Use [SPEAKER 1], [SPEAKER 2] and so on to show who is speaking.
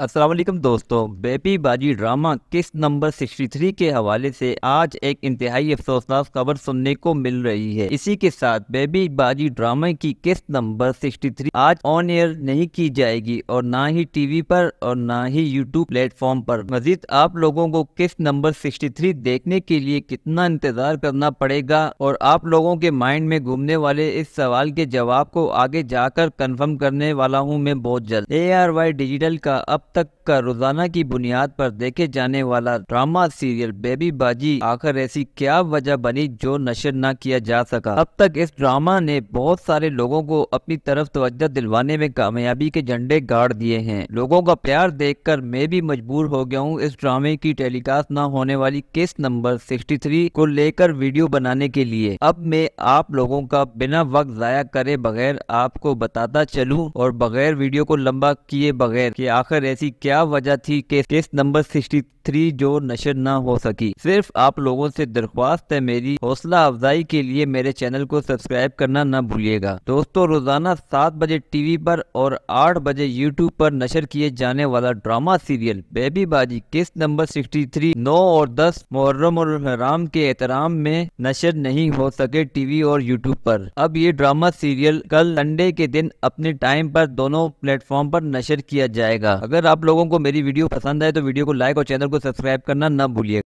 [SPEAKER 1] असलम दोस्तों बेबी बाजी ड्रामा किस नंबर 63 के हवाले से आज एक इंतहाई अफसोसनाक खबर सुनने को मिल रही है इसी के साथ बेबी बाजी ड्रामा की किस्त नंबर 63 आज ऑन एयर नहीं की जाएगी और ना ही टीवी पर और ना ही यूट्यूब प्लेटफॉर्म पर मजीद आप लोगों को किस्त नंबर 63 देखने के लिए कितना इंतजार करना पड़ेगा और आप लोगों के माइंड में घूमने वाले इस सवाल के जवाब को आगे जाकर कन्फर्म करने वाला हूँ मैं बहुत जल्द ए डिजिटल का अब तक का रोजाना की बुनियाद पर देखे जाने वाला ड्रामा सीरियल बेबी बाजी आखिर ऐसी क्या वजह बनी जो नशर न किया जा सका अब तक इस ड्रामा ने बहुत सारे लोगों को अपनी तरफ तवज्जो दिलवाने में कामयाबी के झंडे गाड़ दिए हैं लोगों का प्यार देख कर मैं भी मजबूर हो गया हूँ इस ड्रामे की टेलीकास्ट न होने वाली किस नंबर थ्री को लेकर वीडियो बनाने के लिए अब मैं आप लोगों का बिना वक्त जया करे बगैर आपको बताता चलूँ और बगैर वीडियो को लंबा किए बगैर की आखिर ऐसी ऐसी क्या वजह थी कि केस नंबर 63 जो नशर ना हो सकी सिर्फ आप लोगों से दरख्वास्त है मेरी हौसला अफजाई के लिए मेरे चैनल को सब्सक्राइब करना ना भूलिएगा दोस्तों रोजाना सात बजे टीवी पर और आठ बजे यूट्यूब पर नशर किए जाने वाला ड्रामा सीरियल बेबी बाजी किस नंबर 63 नौ और दस मुहर्रम और हराम के एहतराम में नशर नहीं हो सके टीवी और यूट्यूब पर अब ये ड्रामा सीरियल कल संडे के दिन अपने टाइम पर दोनों प्लेटफॉर्म पर नशर किया जाएगा अगर आप लोगों को मेरी वीडियो पसंद आए तो वीडियो को लाइक और चैनल को सब्सक्राइब करना ना भूलिए